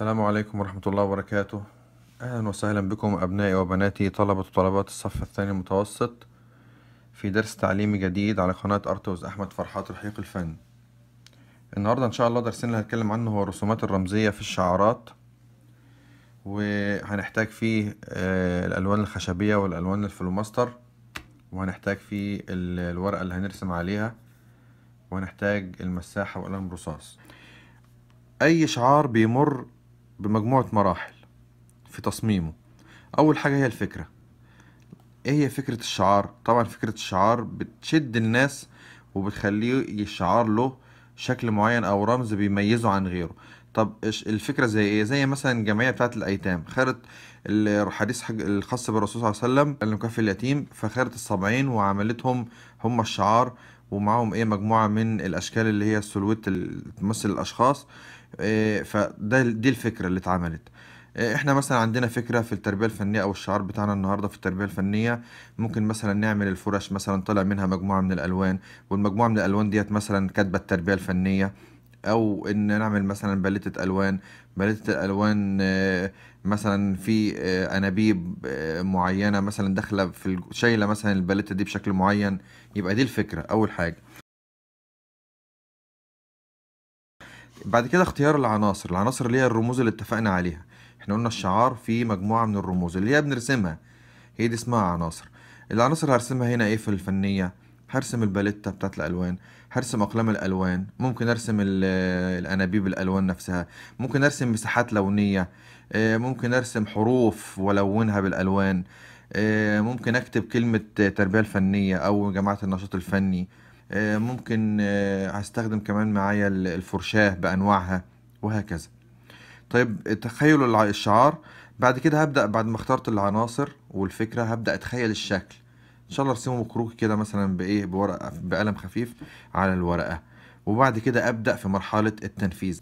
السلام عليكم ورحمة الله وبركاته أهلا وسهلا بكم أبنائي وبناتي طلبة وطلبات الصف الثاني المتوسط في درس تعليمي جديد على قناة أرتوز أحمد فرحات رحيق الفن النهاردة إن شاء الله درسنا اللي هنتكلم عنه هو الرسومات الرمزية في الشعارات وهنحتاج فيه آه، الألوان الخشبية والألوان الفلوماستر وهنحتاج فيه الورقة اللي هنرسم عليها وهنحتاج المساحة والقلم الرصاص أي شعار بيمر بمجموعة مراحل في تصميمه أول حاجة هي الفكرة إيه هي فكرة الشعار طبعا فكرة الشعار بتشد الناس وبتخليه الشعار له شكل معين أو رمز بيميزه عن غيره طب الفكرة زي إيه زي مثلا الجمعية بتاعة الأيتام خيرت الحديث الخاص بالرسول صلى الله عليه وسلم قال اليتيم فخيرت السبعين وعملتهم هم الشعار ومعاهم ايه مجموعة من الاشكال اللي هي السلوت اللي تمثل الاشخاص إيه، فده دي الفكرة اللي اتعملت إيه، احنا مثلا عندنا فكرة في التربية الفنية او الشعار بتاعنا النهاردة في التربية الفنية ممكن مثلا نعمل الفرش مثلا طلع منها مجموعة من الالوان والمجموعة من الالوان ديت مثلا كاتبة التربية الفنية او ان نعمل مثلا باليتة الوان باليتة الالوان آه، مثلا في آه، انابيب آه، معينة مثلا داخلة في شايلة مثلا الباليتة دي بشكل معين يبقى دي الفكرة اول حاجة بعد كده اختيار العناصر العناصر اللي هي الرموز اللي اتفقنا عليها احنا قلنا الشعار فيه مجموعة من الرموز اللي هي بنرسمها هي دي اسمها عناصر العناصر هرسمها هنا ايه في الفنية هرسم الباليتا بتاعت الالوان هرسم اقلام الالوان ممكن ارسم الانابيب الالوان نفسها ممكن ارسم مساحات لونيه آه، ممكن ارسم حروف والونها بالالوان آه، ممكن اكتب كلمه تربيه الفنيه او جماعه النشاط الفني آه، ممكن آه، هستخدم كمان معايا الفرشاه بانواعها وهكذا طيب تخيل الشعار بعد كده هبدا بعد ما اخترت العناصر والفكره هبدا اتخيل الشكل ان شاء الله ارسمه مكروكي كده مثلا بايه بورقه بقلم خفيف على الورقه وبعد كده ابدا في مرحله التنفيذ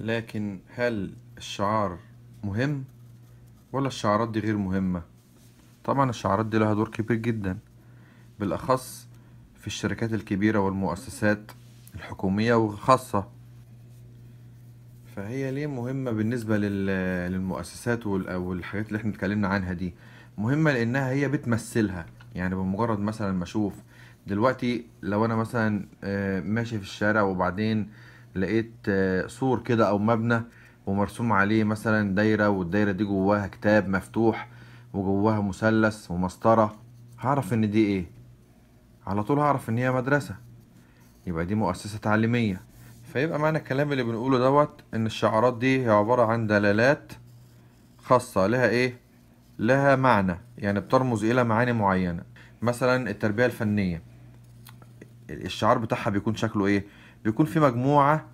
لكن هل الشعار مهم ولا الشعارات دي غير مهمة طبعا الشعارات دي لها دور كبير جدا بالأخص في الشركات الكبيرة والمؤسسات الحكومية وخاصة فهي ليه مهمة بالنسبة للمؤسسات والحاجات اللي احنا اتكلمنا عنها دي مهمة لأنها هي بتمثلها يعني بمجرد مثلا ما أشوف دلوقتي لو أنا مثلا آه، ماشي في الشارع وبعدين لقيت آه، سور كده او مبنى ومرسوم عليه مثلا دايره والدايره دي جواها كتاب مفتوح وجواها مثلث ومسطره هعرف ان دي ايه على طول هعرف ان هي مدرسه يبقى دي مؤسسه تعليميه فيبقى معنى الكلام اللي بنقوله دوت ان الشعارات دي هي عباره عن دلالات خاصه لها ايه لها معنى يعني بترمز الى معاني معينه مثلا التربيه الفنيه الشعار بتاعها بيكون شكله ايه بيكون في مجموعة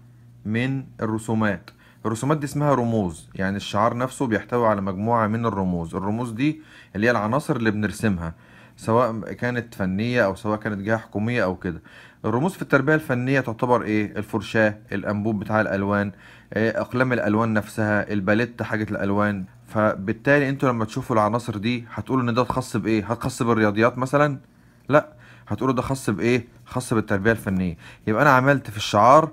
من الرسومات الرسومات دي اسمها رموز يعني الشعار نفسه بيحتوي على مجموعة من الرموز الرموز دي اللي هي العناصر اللي بنرسمها سواء كانت فنية أو سواء كانت جهة حكومية أو كده الرموز في التربية الفنية تعتبر إيه؟ الفرشاة الأنبوب بتاع الألوان إيه؟ أقلام الألوان نفسها الباليت حاجة الألوان فبالتالي أنتوا لما تشوفوا العناصر دي هتقولوا إن ده خاص بإيه؟ هتخص بالرياضيات مثلا؟ لأ هتقولوا ده خاص بايه خاص بالتربيه الفنيه يبقى انا عملت في الشعار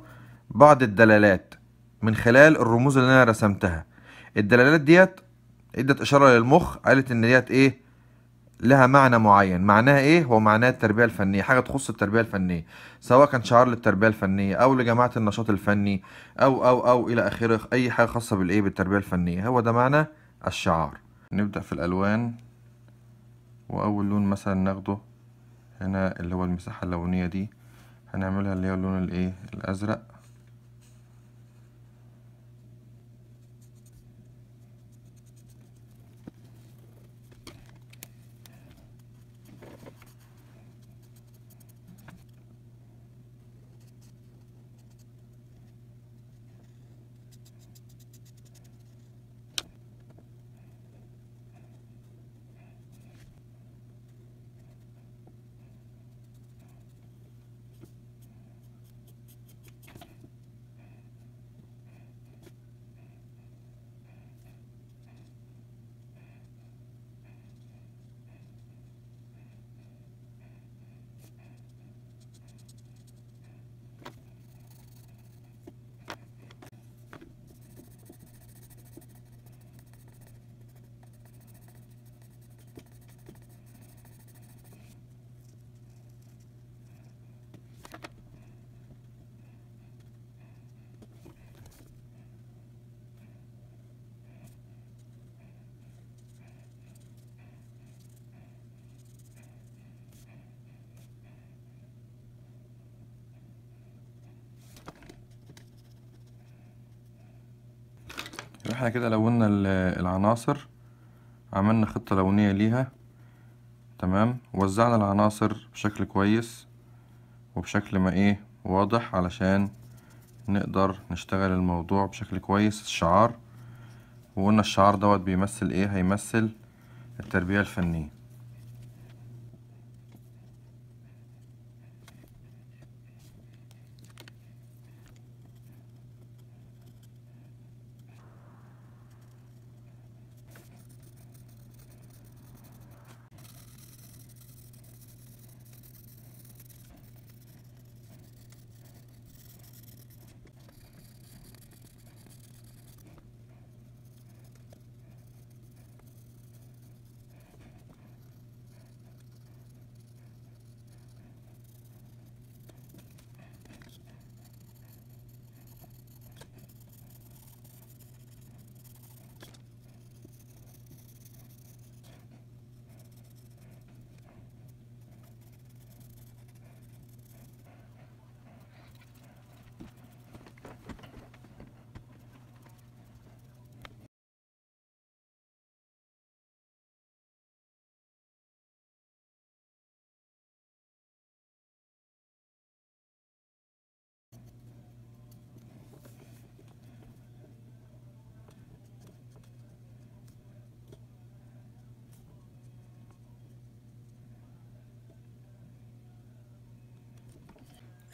بعض الدلالات من خلال الرموز اللي انا رسمتها الدلالات ديت ادت اشاره للمخ قالت ان ديت ايه لها معنى معين معناها ايه هو معناها التربيه الفنيه حاجه تخص التربيه الفنيه سواء كان شعار للتربيه الفنيه او لجماعه النشاط الفني او او او الى اخره اي حاجه خاصه بالايه بالتربيه الفنيه هو ده معنى الشعار نبدا في الالوان واول لون مثلا ناخده هنا اللي هو المساحة اللونية دي هنعملها اللي هي اللون الايه الازرق احنا كده لونا العناصر عملنا خطة لونية ليها تمام وزعنا العناصر بشكل كويس وبشكل ما ايه واضح علشان نقدر نشتغل الموضوع بشكل كويس الشعار وقلنا الشعار دوت بيمثل ايه هيمثل التربية الفنية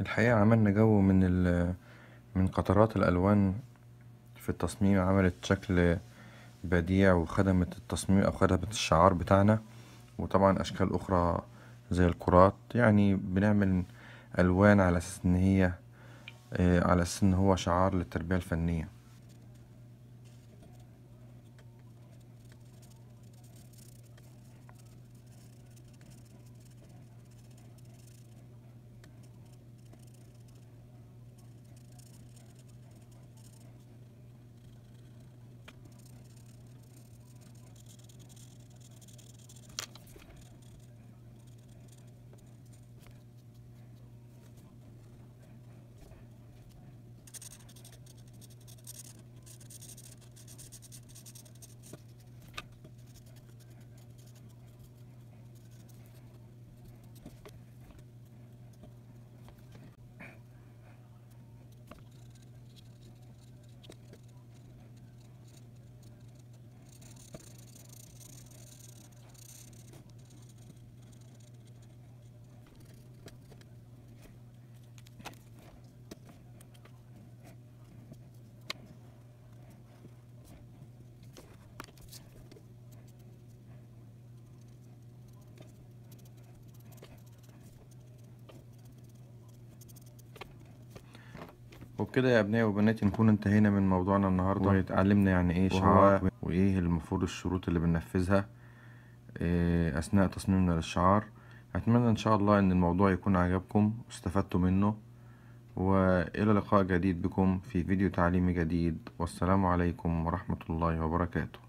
الحقيقة عملنا جو من ال من قطرات الألوان في التصميم عملت شكل بديع وخدمت التصميم أو خدمت الشعار بتاعنا وطبعا أشكال أخرى زي الكرات يعني بنعمل ألوان على أساس إن هي آه، على أساس إن هو شعار للتربية الفنية وبكده يا ابنائي وبناتي نكون انتهينا من موضوعنا النهارده واتعلمنا يعني ايه شعار وايه المفروض الشروط اللي بننفذها آه، اثناء تصميمنا للشعار اتمنى ان شاء الله ان الموضوع يكون عجبكم واستفدتوا منه والى لقاء جديد بكم في فيديو تعليمي جديد والسلام عليكم ورحمه الله وبركاته